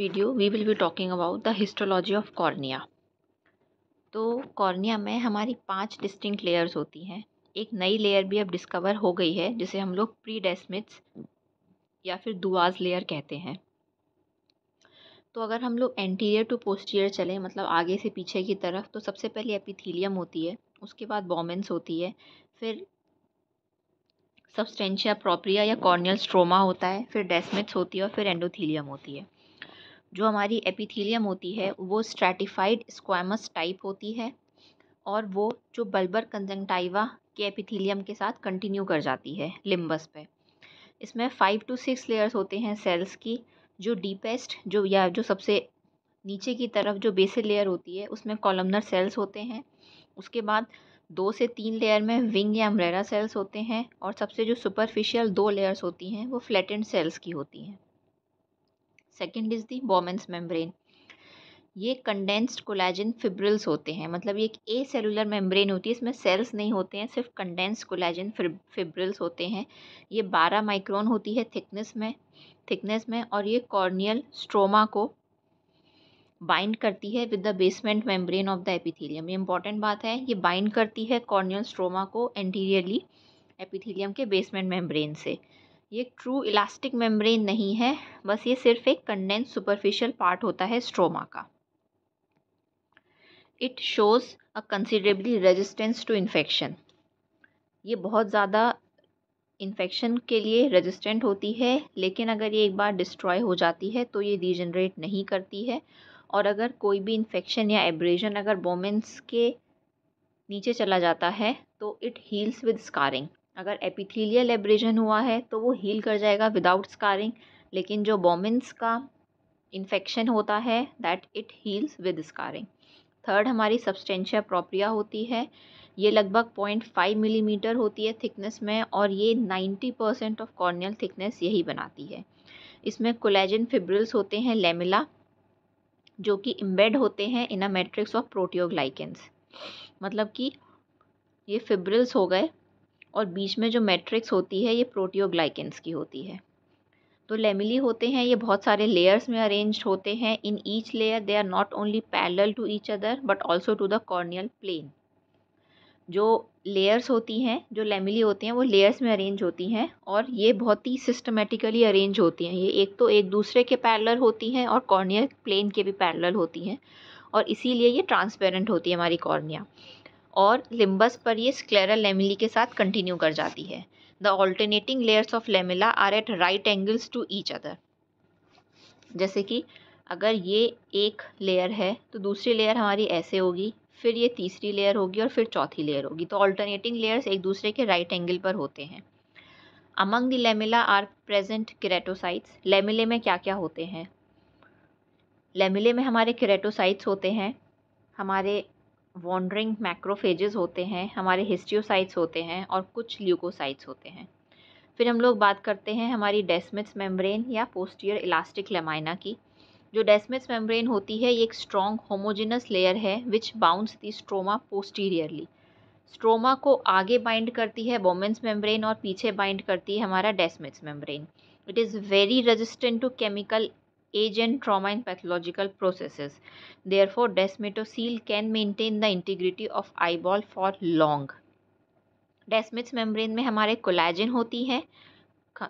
Video we will be talking about the histology of cornea तो cornea में हमारी पांच डिस्टिंक्ट लेयर्स होती हैं एक नई लेयर भी अब डिस्कवर हो गई है जिसे हम लोग प्री डेस्मिट्स या फिर दुआज लेयर कहते हैं तो अगर हम लोग एंटीरियर टू पोस्टीरियर चलें मतलब आगे से पीछे की तरफ तो सबसे पहले एपिथीलियम होती है उसके बाद बॉमेंस होती है फिर सब्सटेंशिया प्रॉप्रिया या कॉर्नियल स्ट्रोमा होता है फिर डेस्मिट्स होती है और फिर एंडोथीलियम होती है जो हमारी एपिथीलियम होती है वो स्ट्रैटिफाइड स्क्वामस टाइप होती है और वो जो बल्बर कंजेंटाइवा के एपिथीलियम के साथ कंटिन्यू कर जाती है लिम्बस पे इसमें फ़ाइव टू सिक्स लेयर्स होते हैं सेल्स की जो डीपेस्ट जो या जो सबसे नीचे की तरफ जो बेसिक लेयर होती है उसमें कॉलमनर सेल्स होते हैं उसके बाद दो से तीन लेयर में विंग या अम्ब्रेरा सेल्स होते हैं और सबसे जो सुपरफिशियल दो लेयर्स होती हैं वो फ्लैटेंड सेल्स की होती हैं second is the Bowman's membrane ये कंडेंस्ड कोलेजन फिब्रिल्स होते हैं मतलब ये एक ए सेलुलर मेम्ब्रेन होती है इसमें सेल्स नहीं होते हैं सिर्फ कंडेंस्ड कोलाजन फिब्रिल्स होते हैं ये बारह माइक्रोन होती है थिकनेस में थिकनेस में और ये कॉर्नियल स्ट्रोमा को बाइंड करती है with the basement membrane of the epithelium ये इंपॉर्टेंट बात है ये बाइंड करती है कॉर्नियल स्ट्रोमा को एंटीरियरली एपिथीलियम के बेसमेंट मेम्ब्रेन से ये ट्रू इलास्टिक मेम्ब्रेन नहीं है बस ये सिर्फ एक कंडेंस सुपरफिशियल पार्ट होता है स्ट्रोमा का it shows a considerably resistance to infection ये बहुत ज़्यादा इन्फेक्शन के लिए रेजिस्टेंट होती है लेकिन अगर ये एक बार डिस्ट्रॉय हो जाती है तो ये रीजनरेट नहीं करती है और अगर कोई भी इन्फेक्शन या एब्रेजन अगर बोमेंस के नीचे चला जाता है तो इट हील्स विद स्कारिंग अगर एपिथीलियल एब्रेजन हुआ है तो वो हील कर जाएगा विदाउट स्कारिंग लेकिन जो बॉमिन्स का इन्फेक्शन होता है that it heals with scarring third हमारी सब्सटेंशिया प्रोप्रिया होती है ये लगभग पॉइंट फाइव मिलीमीटर होती है थिकनेस में और ये ninety percent of corneal thickness यही बनाती है इसमें कोलेजन फिब्रिल्स होते हैं लेमिला जो कि इम्बेड होते हैं इन अ मेट्रिक्स ऑफ प्रोटियोग्लाइकेंस मतलब कि ये फिब्रिल्स हो गए और बीच में जो मैट्रिक्स होती है ये प्रोटियोग्लाइकेंस की होती है तो लेमिली होते हैं ये बहुत सारे लेयर्स में अरेंज होते हैं in each layer they are not only parallel to each other but also to the corneal plane जो लेयर्स होती हैं जो लेमिली होते हैं वो लेयर्स में अरेंज होती हैं और ये बहुत ही सिस्टमेटिकली अरेंज होती हैं ये एक तो एक दूसरे के पैरेलल होती हैं और कॉर्नियल प्लेन के भी पैरेलल होती हैं और इसीलिए ये ट्रांसपेरेंट होती है हमारी कॉर्निया और लिम्बस पर ये स्क्लेरल लेमिली के साथ कंटिन्यू कर जाती है the alternating layers of lamellae are at right angles to each other जैसे कि अगर ये एक लेयर है तो दूसरी लेयर हमारी ऐसे होगी फिर ये तीसरी लेयर होगी और फिर चौथी लेयर होगी तो ऑल्टरनेटिंग लेयर्स एक दूसरे के राइट एंगल पर होते हैं among the lamellae are present keratocytes lamellae में क्या क्या होते हैं लेमिले में हमारे करेटोसाइट्स होते हैं हमारे वॉन्ड्रिंग मैक्रोफेजेस होते हैं हमारे हिस्टियोसाइट्स होते हैं और कुछ ल्यूकोसाइट्स होते हैं फिर हम लोग बात करते हैं हमारी डेस्मिथ्स मेम्ब्रेन या पोस्टियर इलास्टिक लेमाइना की जो डेस्मिथ्स मेम्ब्रेन होती है ये एक स्ट्रॉन्ग होमोजिनस लेयर है which bounds the stroma posteriorly stroma को आगे बाइंड करती है बोमेंस मेम्ब्रेन और पीछे बाइंड करती है हमारा Descemet's membrane it is very resistant to chemical age and trauma in pathological processes. Therefore, desmetocel can maintain the integrity of eyeball for long. Descemet's membrane में हमारे कोलाजन होती है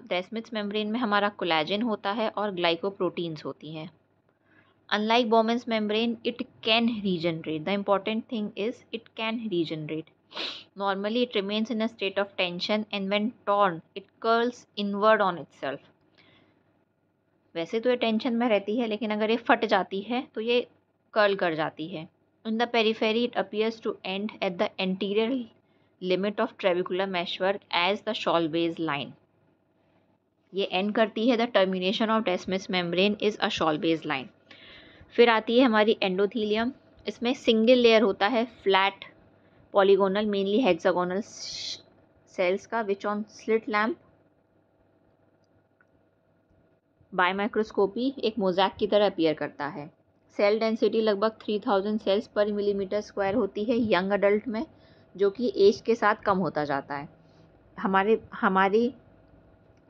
डेस्मिथ्स मेम्ब्रेन में हमारा कोलाजन होता है और ग्लाइकोप्रोटीन्स होती हैं unlike Bowman's membrane it can regenerate the important thing is it can regenerate normally it remains in a state of tension and when torn it curls inward on itself वैसे तो ये tension में रहती है लेकिन अगर ये फट जाती है तो ये कर्ल कर जाती है in the periphery it appears to end at the anterior limit of trabecular meshwork as the base line ये एंड करती है the termination of Descemet's membrane is a Schwalbe's line फिर आती है हमारी एंडोथीलियम इसमें सिंगल लेयर होता है flat polygonal mainly hexagonal cells का which on slit lamp by microscopy एक मोजैक की तरह अपीयर करता है सेल डेंसिटी लगभग 3000 सेल्स पर मिलीमीटर स्क्वायर होती है यंग अडल्ट में जो कि एज के साथ कम होता जाता है हमारे हमारे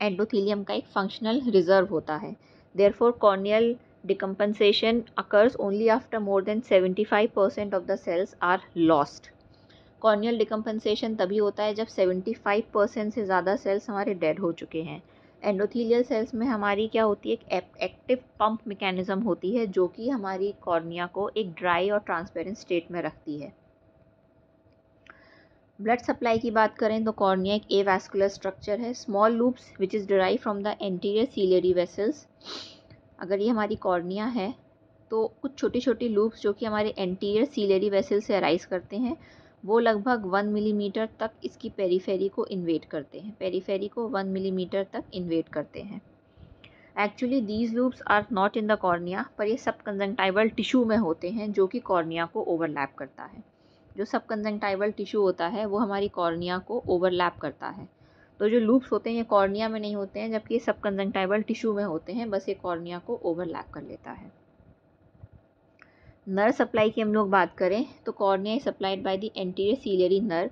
एंडोथीलियम का एक फंक्शनल रिजर्व होता है there for corneal decompensation occurs only after more than 75 percent of the cells are lost corneal decompensation तभी होता है जब 75 परसेंट से ज़्यादा सेल्स हमारे डेड हो चुके हैं एंडोथीलियल सेल्स में हमारी क्या होती है एक एक्टिव पंप मेकेनिज़्म होती है जो कि हमारी कॉर्निया को एक ड्राई और ट्रांसपेरेंट स्टेट में रखती है ब्लड सप्लाई की बात करें तो कॉर्निया एक एवैस्कुलर स्ट्रक्चर है small loops which is derive from the anterior ciliary vessels अगर ये हमारी कॉर्निया है तो कुछ छोटी छोटी लूप्स जो कि हमारे एंटीरियर सीलेरी वेसल से अराइज करते हैं वो लगभग वन मिलीमीटर तक इसकी पेरीफेरी को इन्वेट करते हैं पेरीफेरी को वन मिलीमीटर तक इन्वेट करते हैं actually these loops are not in the cornea पर ये सब कंजंक्टाइवल टिशू में होते हैं जो कि कॉर्निया को ओवरलैप करता है जो सब कंजंक्टाइवल टिशू होता है वो हमारी कॉर्निया को ओवरलैप करता है तो जो लूप्स होते हैं ये कॉर्निया में नहीं होते हैं जबकि ये सब कंजंक्टाइवल टिशू में होते हैं बस ये कॉर्निया को ओवरलैप कर लेता है नर्व सप्लाई की हम लोग बात करें तो cornea is supplied by the anterior ciliary nerve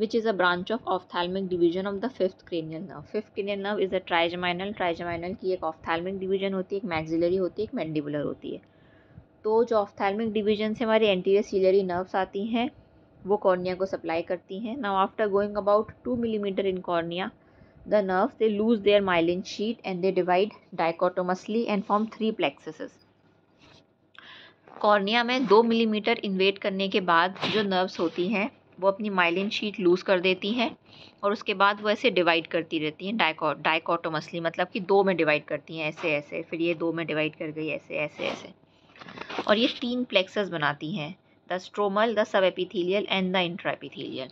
which is a branch of ophthalmic division of the fifth cranial nerve fifth cranial nerve is a trigeminal trigeminal की एक ऑफथैलमिक डिवीजन होती है एक मैगजिलरी होती है एक मैंडिबुलर होती है तो जो ऑफथैलमिक डिवीजन से हमारे एंटीरियर सीलरी नर्व्स आती हैं वो कॉर्निया को सप्लाई करती हैं now after going about two millimetre in cornea the nerves they lose their myelin sheath and they divide dichotomously and form three plexuses cornea में दो मिलीमीटर इन्वेट करने के बाद जो नर्व्स होती हैं वो अपनी माइलिन शीट लूज़ कर देती हैं और उसके बाद वो ऐसे डिवाइड करती रहती हैं डाइकॉ डाइकॉटोमसली मतलब कि दो में डिवाइड करती हैं ऐसे ऐसे फिर ये दो में डिवाइड कर गई ऐसे ऐसे ऐसे और ये तीन प्लेक्सेस बनाती हैं the stromal the subepithelial and the intraepithelial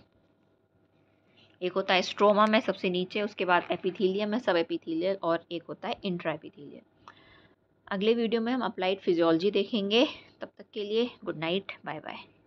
एक होता है स्ट्रोमा में सबसे नीचे उसके बाद एपीथीलियम में सब एपीथीलियल और एक होता है इंट्राएपिथीलियल अगले वीडियो में हम अप्लाइड फिजियोलॉजी देखेंगे तब तक के लिए गुड नाइट बाय बाय